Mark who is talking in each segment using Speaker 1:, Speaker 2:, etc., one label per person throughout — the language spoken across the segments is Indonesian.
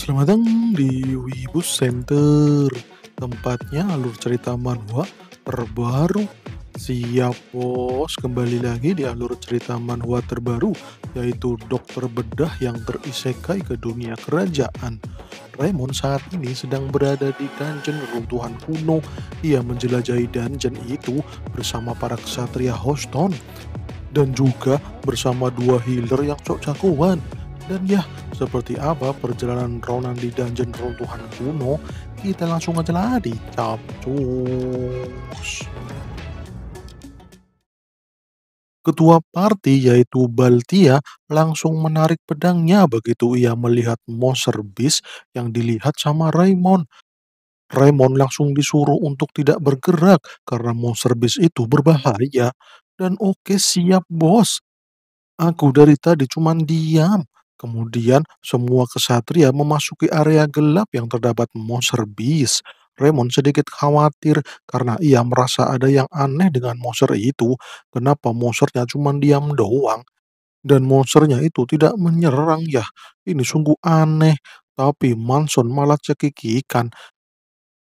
Speaker 1: Selamat datang di Wibus Center Tempatnya alur cerita manhwa terbaru Siap bos, kembali lagi di alur cerita manhwa terbaru Yaitu dokter bedah yang terisekai ke dunia kerajaan Raymond saat ini sedang berada di dungeon runtuhan kuno Ia menjelajahi dungeon itu bersama para kesatria Houston Dan juga bersama dua healer yang cocok jagoan dan ya, seperti apa perjalanan Ronan di dungeon runtuhan kuno, kita langsung aja lah capcus. Ketua party yaitu Baltia langsung menarik pedangnya begitu ia melihat monster beast yang dilihat sama Raymond. Raymond langsung disuruh untuk tidak bergerak karena monster beast itu berbahaya. Dan oke siap bos, Aku dari tadi cuman diam. Kemudian semua kesatria memasuki area gelap yang terdapat monster beast. Raymond sedikit khawatir karena ia merasa ada yang aneh dengan monster itu. Kenapa monsternya cuma diam doang? Dan monsternya itu tidak menyerang ya. Ini sungguh aneh. Tapi Manson malah cekikikan.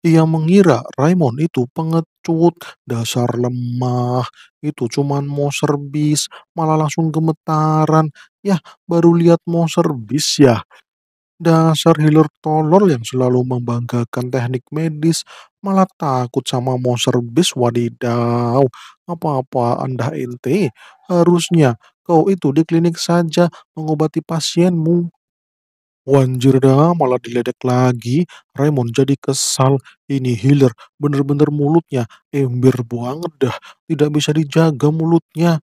Speaker 1: Ia mengira Raymond itu pengecut, dasar lemah, itu cuman monster bis, malah langsung gemetaran, Ya baru lihat monster bis ya? Dasar healer tolol yang selalu membanggakan teknik medis, malah takut sama monster bis Wadidaw, apa apa anda ente? Harusnya kau itu di klinik saja mengobati pasienmu. Wanjir dah, malah diledek lagi. Raymond jadi kesal. Ini healer, bener-bener mulutnya ember buang dah. Tidak bisa dijaga mulutnya.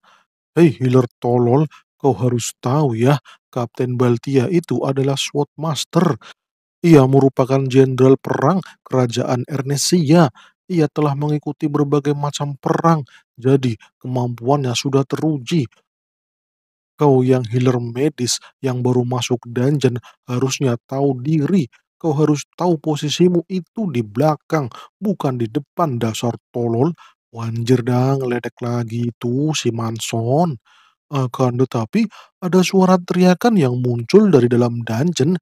Speaker 1: Hei healer tolol, Kau harus tahu ya, Kapten Baltia itu adalah SWAT Master. Ia merupakan jenderal perang kerajaan Ernesia. Ia telah mengikuti berbagai macam perang, jadi kemampuannya sudah teruji. Kau yang healer medis yang baru masuk dungeon harusnya tahu diri. Kau harus tahu posisimu itu di belakang, bukan di depan dasar tolol. Wanjir dah ngeledek lagi itu si Manson. Akan eh, tetapi, ada suara teriakan yang muncul dari dalam dungeon.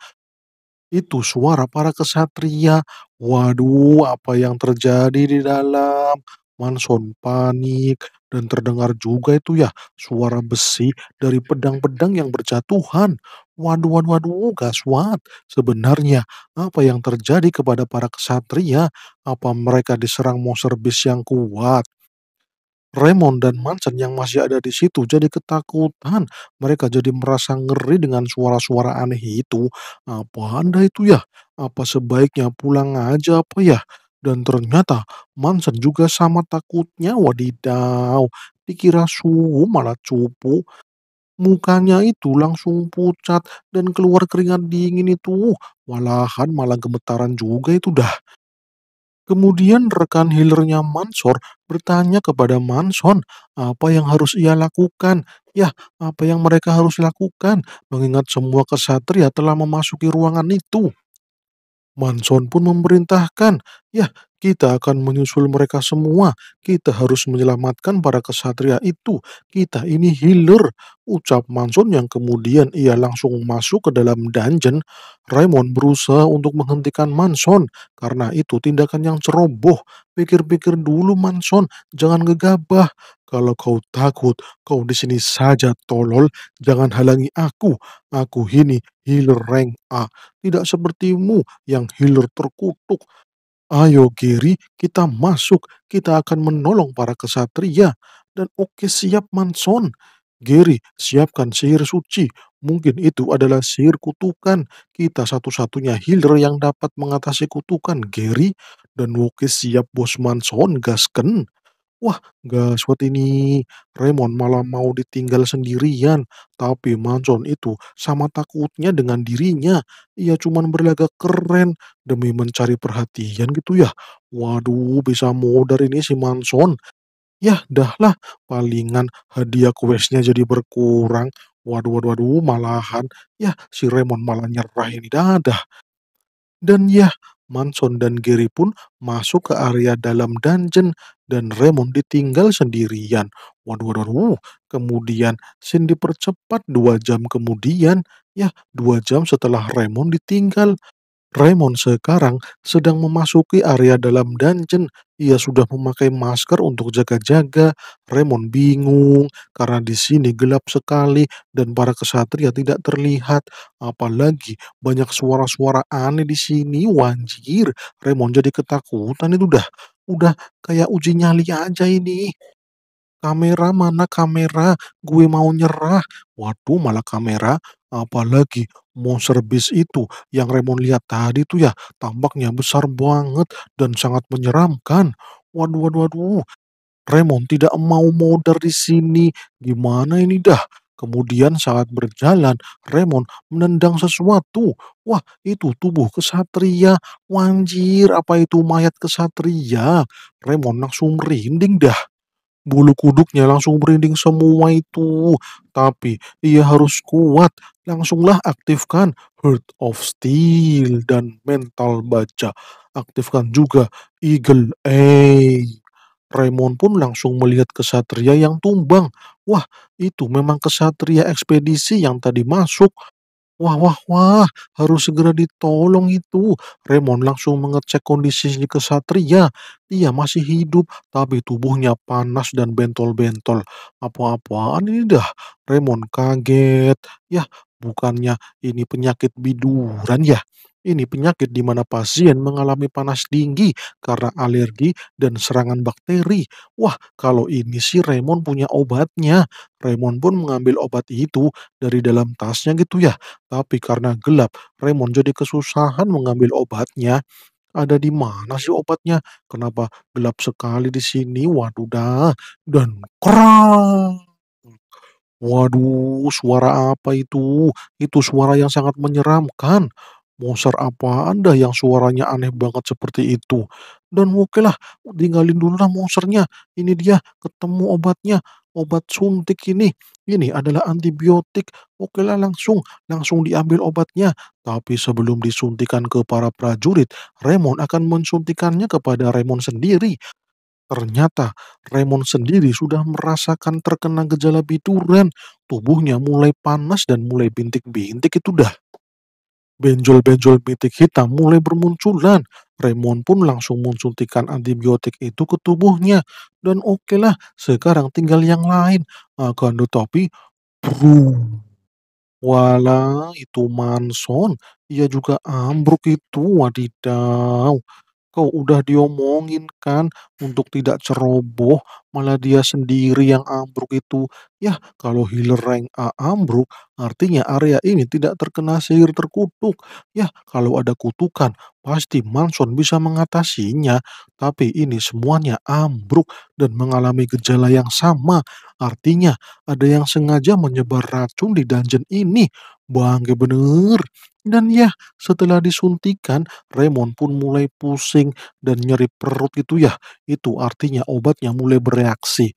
Speaker 1: Itu suara para kesatria. Waduh, apa yang terjadi di dalam? Manson panik dan terdengar juga itu ya suara besi dari pedang-pedang yang berjatuhan. Waduh, waduh, waduh, gaswat. Sebenarnya apa yang terjadi kepada para kesatria? Apa mereka diserang monster bis yang kuat? Raymond dan Manson yang masih ada di situ jadi ketakutan. Mereka jadi merasa ngeri dengan suara-suara aneh itu. Apa anda itu ya? Apa sebaiknya pulang aja apa ya? Dan ternyata Manson juga sama takutnya wadidaw. Dikira suhu malah cupu. Mukanya itu langsung pucat dan keluar keringat dingin itu. Walahan malah gemetaran juga itu dah. Kemudian rekan healernya Mansor bertanya kepada Manson apa yang harus ia lakukan. Ya, apa yang mereka harus lakukan mengingat semua kesatria telah memasuki ruangan itu. Manson pun memerintahkan, ya kita akan menyusul mereka semua. Kita harus menyelamatkan para kesatria itu. Kita ini healer. Ucap Manson yang kemudian ia langsung masuk ke dalam dungeon. Raymond berusaha untuk menghentikan Manson. Karena itu tindakan yang ceroboh. Pikir-pikir dulu Manson, jangan gegabah. Kalau kau takut, kau di sini saja tolol. Jangan halangi aku. Aku ini healer rank A. Tidak sepertimu yang healer terkutuk. Ayo Giri, kita masuk. Kita akan menolong para kesatria. Dan oke siap Manson. Giri, siapkan sihir suci. Mungkin itu adalah sihir kutukan. Kita satu-satunya healer yang dapat mengatasi kutukan, Giri. Dan oke, siap bos Manson, gasken. Wah, suatu ini Raymond malah mau ditinggal sendirian, tapi Manson itu sama takutnya dengan dirinya. Ia cuman berlagak keren demi mencari perhatian gitu ya. Waduh, bisa modar ini si Manson. Yah, dahlah, palingan hadiah questnya jadi berkurang. Waduh, waduh, waduh, malahan. Yah, si Raymond malah nyerah ini dadah. Dan ya, Manson dan Gary pun masuk ke area dalam dungeon dan Raymond ditinggal sendirian. Waduh, waduh, waduh. Uh, kemudian Cindy percepat dua jam kemudian. Ya, dua jam setelah Raymond ditinggal. Raymond sekarang sedang memasuki area dalam dungeon. Ia sudah memakai masker untuk jaga-jaga. Raymond bingung karena di sini gelap sekali dan para kesatria tidak terlihat. Apalagi banyak suara-suara aneh di sini. Wanjir, Raymond jadi ketakutan itu dah. Udah kayak uji nyali aja ini. Kamera mana kamera? Gue mau nyerah. Waduh malah kamera Apalagi monster beast itu yang Raymond lihat tadi tuh ya, tampaknya besar banget dan sangat menyeramkan. Waduh, waduh, waduh. Raymond tidak mau modar di sini. Gimana ini dah? Kemudian saat berjalan, Raymond menendang sesuatu. Wah, itu tubuh kesatria. Wanjir, apa itu mayat kesatria? Raymond langsung merinding dah. Bulu kuduknya langsung merinding semua itu. Tapi ia harus kuat. Langsunglah aktifkan Heart of Steel dan mental baja, Aktifkan juga Eagle Eye. Raymond pun langsung melihat kesatria yang tumbang. Wah, itu memang kesatria ekspedisi yang tadi masuk. Wah, wah, wah, harus segera ditolong itu. Raymond langsung mengecek kondisi si kesatria. Ia masih hidup, tapi tubuhnya panas dan bentol-bentol. Apa-apaan ini dah? Raymond kaget. Yah, bukannya ini penyakit biduran ya? Ini penyakit di mana pasien mengalami panas tinggi karena alergi dan serangan bakteri. Wah, kalau ini sih Raymond punya obatnya. Raymond pun mengambil obat itu dari dalam tasnya gitu ya. Tapi karena gelap, Raymond jadi kesusahan mengambil obatnya. Ada di mana sih obatnya? Kenapa gelap sekali di sini? Waduh dah. Dan kerang. Waduh, suara apa itu? Itu suara yang sangat menyeramkan. Monster apa anda yang suaranya aneh banget seperti itu. Dan oke lah, tinggalin dulu lah monsternya. Ini dia, ketemu obatnya. Obat suntik ini. Ini adalah antibiotik. Oke lah langsung, langsung diambil obatnya. Tapi sebelum disuntikan ke para prajurit, Raymond akan mensuntikannya kepada Raymond sendiri. Ternyata Raymond sendiri sudah merasakan terkena gejala biduran. Tubuhnya mulai panas dan mulai bintik-bintik itu dah. Benjol-benjol bintik hitam mulai bermunculan. Raymond pun langsung mensuntikan antibiotik itu ke tubuhnya. Dan oke lah, sekarang tinggal yang lain. Akan tetapi, brum. Walau itu Manson. Ia juga ambruk itu, wadidaw kau udah diomongin kan untuk tidak ceroboh, malah dia sendiri yang ambruk itu. ya kalau healer rank A ambruk, artinya area ini tidak terkena sihir terkutuk. ya kalau ada kutukan, pasti Manson bisa mengatasinya. Tapi ini semuanya ambruk dan mengalami gejala yang sama. Artinya, ada yang sengaja menyebar racun di dungeon ini. Bangke bener. Dan ya, setelah disuntikan, Raymond pun mulai pusing dan nyeri perut itu ya. Itu artinya obatnya mulai bereaksi.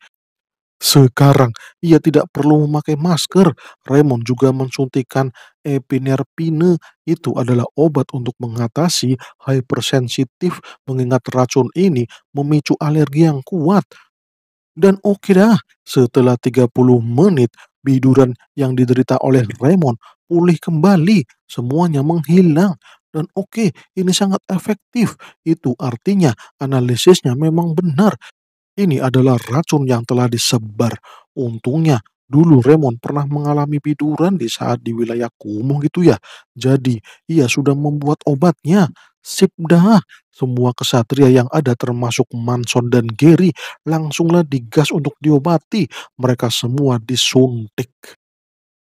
Speaker 1: Sekarang, ia tidak perlu memakai masker. Raymond juga mensuntikan epinerpine. Itu adalah obat untuk mengatasi hypersensitif mengingat racun ini memicu alergi yang kuat. Dan oke okay dah, setelah 30 menit, biduran yang diderita oleh Raymond pulih kembali, semuanya menghilang. Dan oke, okay, ini sangat efektif. Itu artinya analisisnya memang benar. Ini adalah racun yang telah disebar. Untungnya dulu Raymond pernah mengalami biduran di saat di wilayah kumuh gitu ya. Jadi ia sudah membuat obatnya. Sip dah, semua kesatria yang ada termasuk Manson dan Gary langsunglah digas untuk diobati. Mereka semua disuntik.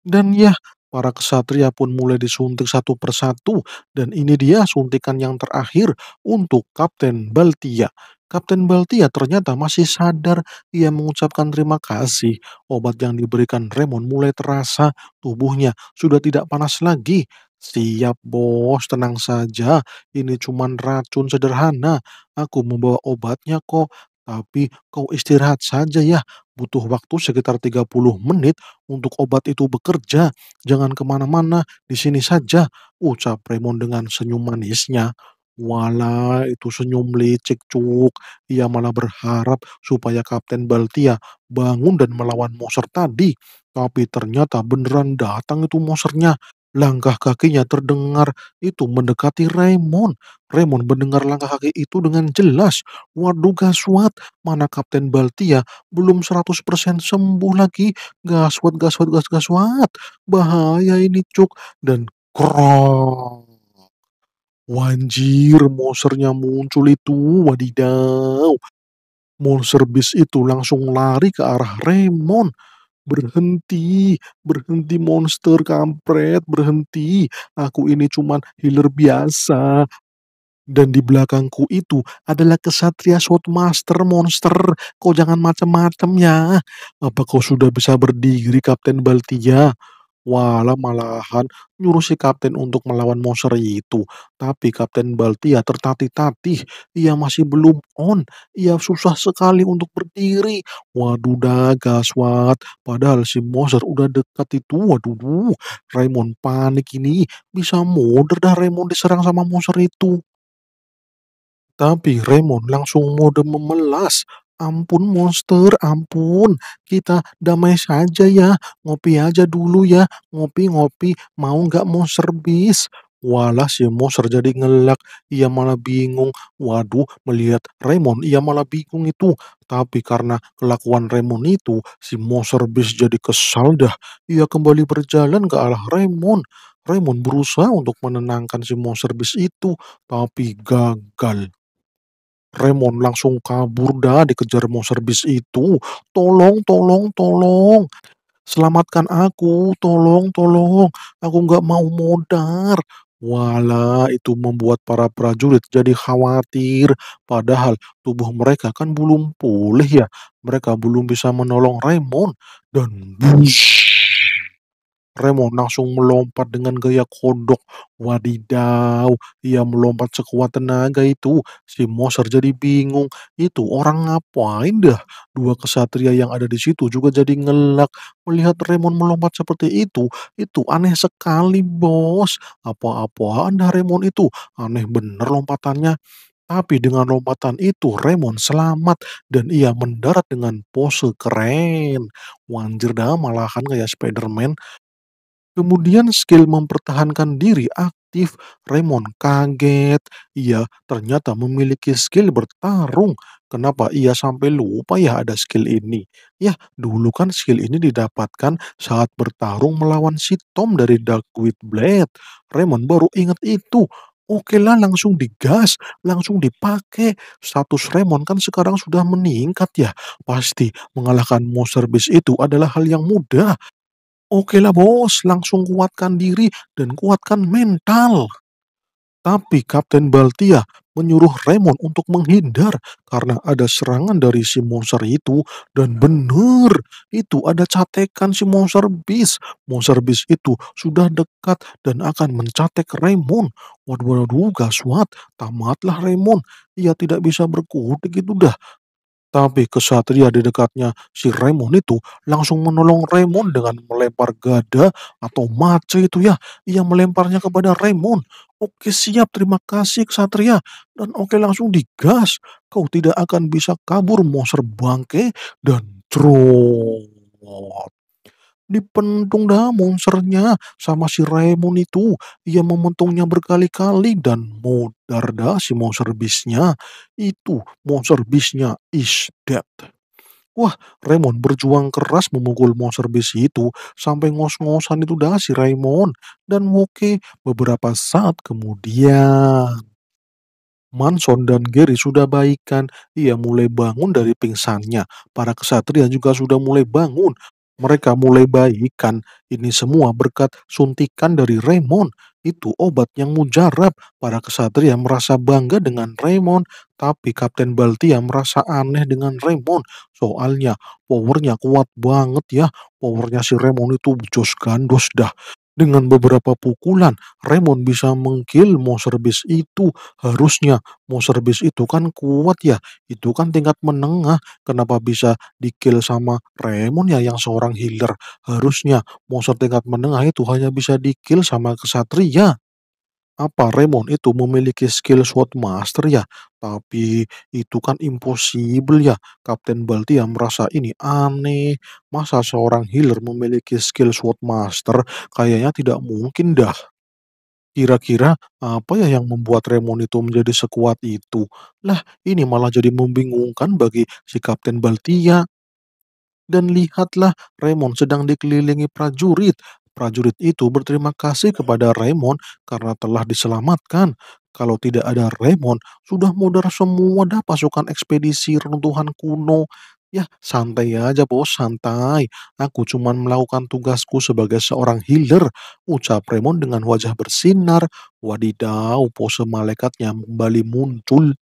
Speaker 1: Dan ya, Para kesatria pun mulai disuntik satu persatu, dan ini dia suntikan yang terakhir untuk Kapten Baltia. Kapten Baltia ternyata masih sadar ia mengucapkan terima kasih. Obat yang diberikan Raymond mulai terasa tubuhnya sudah tidak panas lagi. Siap bos, tenang saja. Ini cuman racun sederhana. Aku membawa obatnya kok. Tapi kau istirahat saja ya. Butuh waktu sekitar 30 menit untuk obat itu bekerja. Jangan kemana-mana, di sini saja. Ucap Raymond dengan senyum manisnya. Wala, itu senyum licik cuk. Ia malah berharap supaya Kapten Baltia bangun dan melawan monster tadi. Tapi ternyata beneran datang itu monsternya. Langkah kakinya terdengar itu mendekati Raymond. Raymond mendengar langkah kaki itu dengan jelas. Waduh Gaswat, mana Kapten Baltia belum 100% sembuh lagi. Gaswat, Gaswat, Gas, Gaswat. Bahaya ini Cuk. Dan krong. Wanjir, monsternya muncul itu. Wadidaw. Monster bis itu langsung lari ke arah Raymond berhenti, berhenti monster kampret, berhenti. Aku ini cuman healer biasa. Dan di belakangku itu adalah kesatria Swordmaster monster. Kau jangan macam macam ya. Apa kau sudah bisa berdiri Kapten Baltia? Walah, malahan nyuruh si kapten untuk melawan monster itu. Tapi Kapten Baltia tertatih-tatih. Ia masih belum on. Ia susah sekali untuk berdiri. Waduh dah, gaswat, Padahal si monster udah dekat itu. Waduh, Raymond panik ini. Bisa moder dah Raymond diserang sama monster itu. Tapi Raymond langsung mode memelas. Ampun monster, ampun. Kita damai saja ya. Ngopi aja dulu ya. Ngopi-ngopi. Mau nggak monster bis? Walah si monster jadi ngelak, ia malah bingung. Waduh, melihat Raymond, ia malah bingung itu. Tapi karena kelakuan Raymond itu, si monster bis jadi kesal dah. Ia kembali berjalan ke arah Raymond. Raymond berusaha untuk menenangkan si monster bis itu, tapi gagal. Raymond langsung kabur dah dikejar monster bis itu. Tolong, tolong, tolong. Selamatkan aku, tolong, tolong. Aku nggak mau modar. Wala, itu membuat para prajurit jadi khawatir. Padahal tubuh mereka kan belum pulih ya. Mereka belum bisa menolong Raymond. Dan bush. Remo langsung melompat dengan gaya kodok. Wadidaw, ia melompat sekuat tenaga itu. Si Moser jadi bingung. Itu orang ngapain dah? Dua kesatria yang ada di situ juga jadi ngelak. Melihat Remon melompat seperti itu, itu aneh sekali bos. Apa-apaan dah Remon itu? Aneh bener lompatannya. Tapi dengan lompatan itu Raymond selamat dan ia mendarat dengan pose keren. Wanjir dah malahan kayak Spiderman. Kemudian skill mempertahankan diri aktif, Raymond kaget. Ia ternyata memiliki skill bertarung. Kenapa ia sampai lupa ya ada skill ini? Ya, dulu kan skill ini didapatkan saat bertarung melawan si Tom dari Darkwood Blade. Raymond baru ingat itu. Oke lah langsung digas, langsung dipakai. Status Raymond kan sekarang sudah meningkat ya. Pasti mengalahkan monster beast itu adalah hal yang mudah. Oke lah bos, langsung kuatkan diri dan kuatkan mental. Tapi Kapten Baltia menyuruh Raymond untuk menghindar karena ada serangan dari si monster itu dan benar itu ada catekan si monster bis. Monster bis itu sudah dekat dan akan mencatek Raymond. Waduh, waduh, gaswat, tamatlah Raymond. Ia tidak bisa berkutik itu dah. Tapi kesatria di dekatnya si Raymond itu langsung menolong Raymond dengan melempar gada atau mace itu ya. Ia melemparnya kepada Raymond. Oke siap, terima kasih kesatria. Dan oke langsung digas. Kau tidak akan bisa kabur monster bangke dan trot. Dipentung dah monsternya sama si Raymond itu. Ia mementungnya berkali-kali dan modar dah si monster bisnya. Itu monster bisnya is dead. Wah, Raymond berjuang keras memukul monster bis itu sampai ngos-ngosan itu dah si Raymond dan Woke beberapa saat kemudian. Manson dan Gary sudah baikan, ia mulai bangun dari pingsannya. Para kesatria juga sudah mulai bangun, mereka mulai baikan ini semua berkat suntikan dari Raymond. Itu obat yang mujarab. Para kesatria merasa bangga dengan Raymond, tapi Kapten Baltia merasa aneh dengan Raymond. Soalnya powernya kuat banget ya. Powernya si Raymond itu jos gandos dah. Dengan beberapa pukulan, Raymond bisa mengkill monster beast itu. Harusnya monster beast itu kan kuat ya, itu kan tingkat menengah. Kenapa bisa dikill sama Raymond ya yang seorang healer? Harusnya monster tingkat menengah itu hanya bisa dikill sama kesatria apa Raymond itu memiliki skill Sword master ya? Tapi itu kan impossible ya. Kapten Baltia merasa ini aneh. Masa seorang healer memiliki skill Sword master? Kayaknya tidak mungkin dah. Kira-kira apa ya yang membuat Raymond itu menjadi sekuat itu? Lah, ini malah jadi membingungkan bagi si Kapten Baltia dan lihatlah Raymond sedang dikelilingi prajurit. Prajurit itu berterima kasih kepada Raymond karena telah diselamatkan. Kalau tidak ada Raymond, sudah mudah semua dah pasukan ekspedisi runtuhan kuno. Ya, santai aja bos, santai. Aku cuman melakukan tugasku sebagai seorang healer, ucap Raymond dengan wajah bersinar. Wadidaw, pose malaikatnya kembali muncul.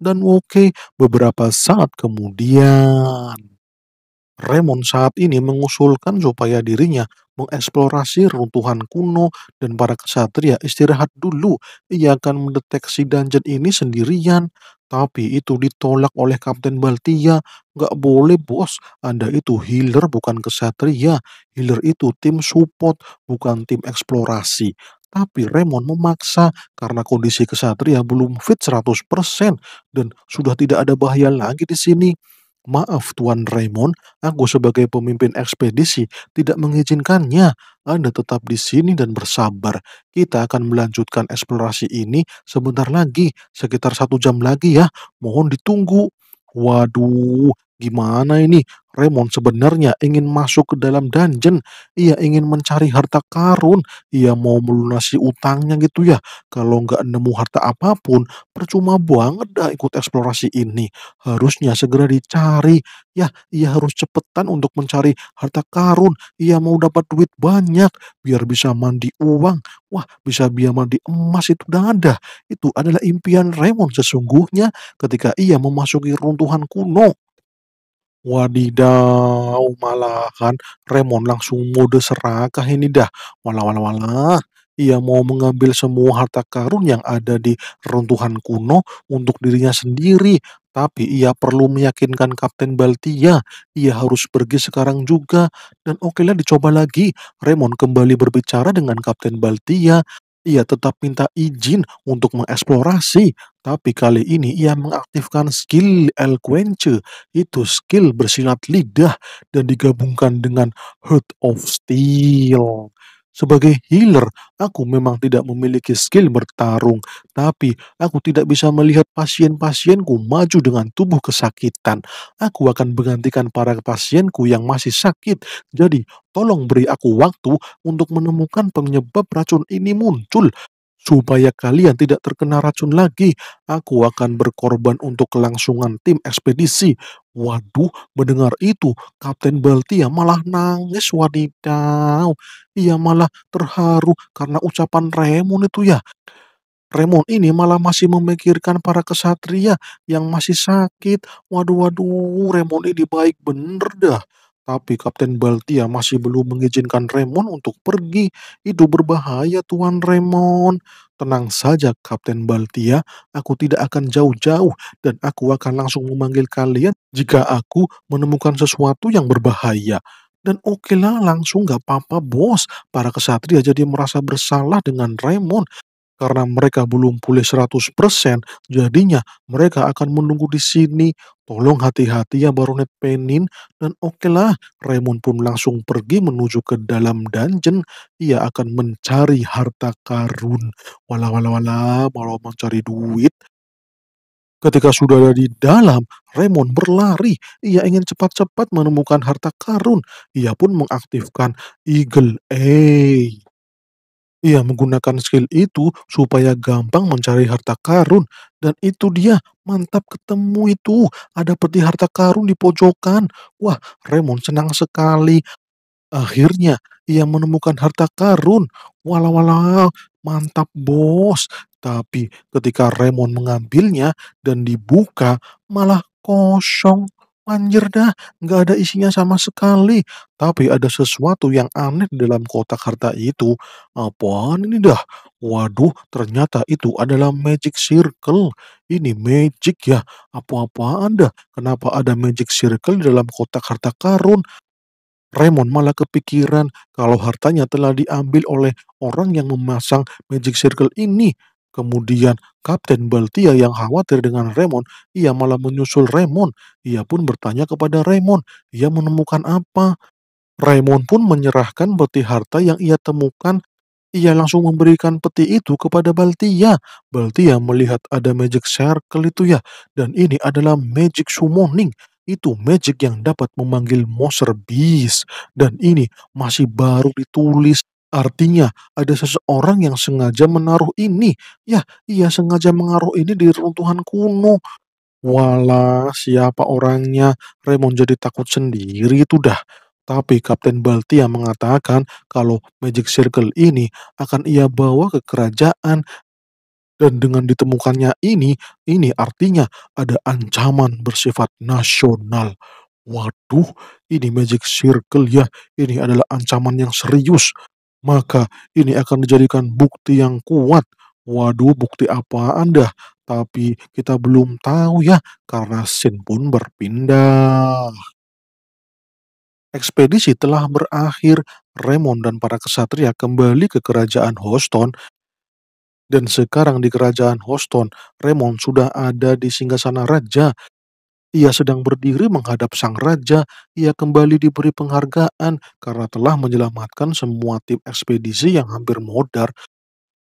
Speaker 1: Dan oke, okay, beberapa saat kemudian. Raymond saat ini mengusulkan supaya dirinya mengeksplorasi runtuhan kuno dan para kesatria istirahat dulu. Ia akan mendeteksi dungeon ini sendirian. Tapi itu ditolak oleh Kapten Baltia. Gak boleh bos, Anda itu healer bukan kesatria. Healer itu tim support bukan tim eksplorasi. Tapi Raymond memaksa karena kondisi kesatria belum fit 100% dan sudah tidak ada bahaya lagi di sini. Maaf Tuan Raymond, aku sebagai pemimpin ekspedisi tidak mengizinkannya. Anda tetap di sini dan bersabar. Kita akan melanjutkan eksplorasi ini sebentar lagi, sekitar satu jam lagi ya. Mohon ditunggu. Waduh, Gimana ini? Raymond sebenarnya ingin masuk ke dalam dungeon. Ia ingin mencari harta karun. Ia mau melunasi utangnya gitu ya. Kalau nggak nemu harta apapun, percuma banget dah ikut eksplorasi ini. Harusnya segera dicari. Ya, ia harus cepetan untuk mencari harta karun. Ia mau dapat duit banyak biar bisa mandi uang. Wah, bisa biar mandi emas itu ada Itu adalah impian Raymond sesungguhnya ketika ia memasuki runtuhan kuno. Wadidaw, malah malahan Remon langsung mode serakah ini dah. Walah walah walah, ia mau mengambil semua harta karun yang ada di reruntuhan kuno untuk dirinya sendiri. Tapi ia perlu meyakinkan Kapten Baltia, ia harus pergi sekarang juga. Dan oke lah dicoba lagi, Remon kembali berbicara dengan Kapten Baltia. Ia tetap minta izin untuk mengeksplorasi, tapi kali ini ia mengaktifkan skill El Quenche itu skill bersilat lidah dan digabungkan dengan heart of steel. Sebagai healer, aku memang tidak memiliki skill bertarung, tapi aku tidak bisa melihat pasien-pasienku maju dengan tubuh kesakitan. Aku akan menggantikan para pasienku yang masih sakit. Jadi, tolong beri aku waktu untuk menemukan penyebab racun ini muncul supaya kalian tidak terkena racun lagi. Aku akan berkorban untuk kelangsungan tim ekspedisi. Waduh, mendengar itu, Kapten Baltia malah nangis wadidaw. Ia malah terharu karena ucapan Remon itu ya. Remon ini malah masih memikirkan para kesatria yang masih sakit. Waduh, waduh, Remon ini baik bener dah. Tapi Kapten Baltia masih belum mengizinkan Raymond untuk pergi. Itu berbahaya, Tuan Raymond. Tenang saja, Kapten Baltia. Aku tidak akan jauh-jauh dan aku akan langsung memanggil kalian jika aku menemukan sesuatu yang berbahaya. Dan oke lah, langsung gak apa-apa bos. Para kesatria jadi merasa bersalah dengan Raymond karena mereka belum pulih 100%, jadinya mereka akan menunggu di sini. Tolong hati-hati ya Baronet Penin. Dan oke lah, Raymond pun langsung pergi menuju ke dalam dungeon. Ia akan mencari harta karun. walau wala wala, mencari duit. Ketika sudah ada di dalam, Raymond berlari. Ia ingin cepat-cepat menemukan harta karun. Ia pun mengaktifkan Eagle Eye. Ia menggunakan skill itu supaya gampang mencari harta karun. Dan itu dia, mantap ketemu itu. Ada peti harta karun di pojokan. Wah, Raymond senang sekali. Akhirnya, ia menemukan harta karun. Walau walau, mantap bos. Tapi ketika Raymond mengambilnya dan dibuka, malah kosong. Anjir dah, nggak ada isinya sama sekali. Tapi ada sesuatu yang aneh di dalam kotak harta itu. Apaan ini dah? Waduh, ternyata itu adalah magic circle. Ini magic ya? Apa-apaan dah? Kenapa ada magic circle di dalam kotak harta karun? Raymond malah kepikiran kalau hartanya telah diambil oleh orang yang memasang magic circle ini. Kemudian Kapten Baltia yang khawatir dengan Raymond, ia malah menyusul Raymond. Ia pun bertanya kepada Raymond, ia menemukan apa? Raymond pun menyerahkan peti harta yang ia temukan. Ia langsung memberikan peti itu kepada Baltia. Baltia melihat ada magic circle itu ya, dan ini adalah magic summoning itu magic yang dapat memanggil monster beast dan ini masih baru ditulis Artinya, ada seseorang yang sengaja menaruh ini. Ya, ia sengaja mengaruh ini di runtuhan kuno. Walah, siapa orangnya? Raymond jadi takut sendiri itu dah. Tapi Kapten Baltia mengatakan kalau Magic Circle ini akan ia bawa ke kerajaan dan dengan ditemukannya ini, ini artinya ada ancaman bersifat nasional. Waduh, ini Magic Circle ya, ini adalah ancaman yang serius maka ini akan dijadikan bukti yang kuat. Waduh, bukti apa Anda? Tapi kita belum tahu ya, karena Sin pun berpindah. Ekspedisi telah berakhir. Raymond dan para kesatria kembali ke kerajaan Houston dan sekarang di kerajaan Houston, Raymond sudah ada di singgasana raja ia sedang berdiri menghadap sang raja. Ia kembali diberi penghargaan karena telah menyelamatkan semua tim ekspedisi yang hampir modar.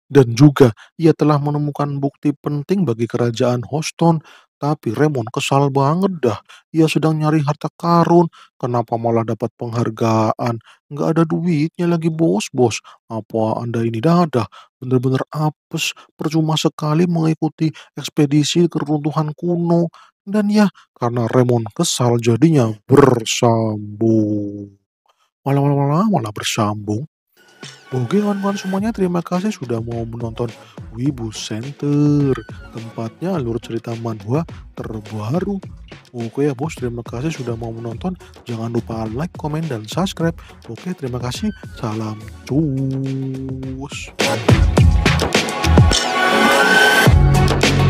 Speaker 1: Dan juga ia telah menemukan bukti penting bagi kerajaan Houston. Tapi Raymond kesal banget dah. Ia sedang nyari harta karun. Kenapa malah dapat penghargaan? Nggak ada duitnya lagi bos-bos. Apa anda ini dadah? Bener-bener apes. Percuma sekali mengikuti ekspedisi keruntuhan kuno. Dan ya, karena Remon kesal jadinya bersambung. Malah, malah, malah, malah bersambung. Oke kawan-kawan semuanya terima kasih sudah mau menonton Wibu Center Tempatnya alur cerita manhwa terbaru Oke ya bos terima kasih sudah mau menonton Jangan lupa like, komen, dan subscribe Oke terima kasih Salam cus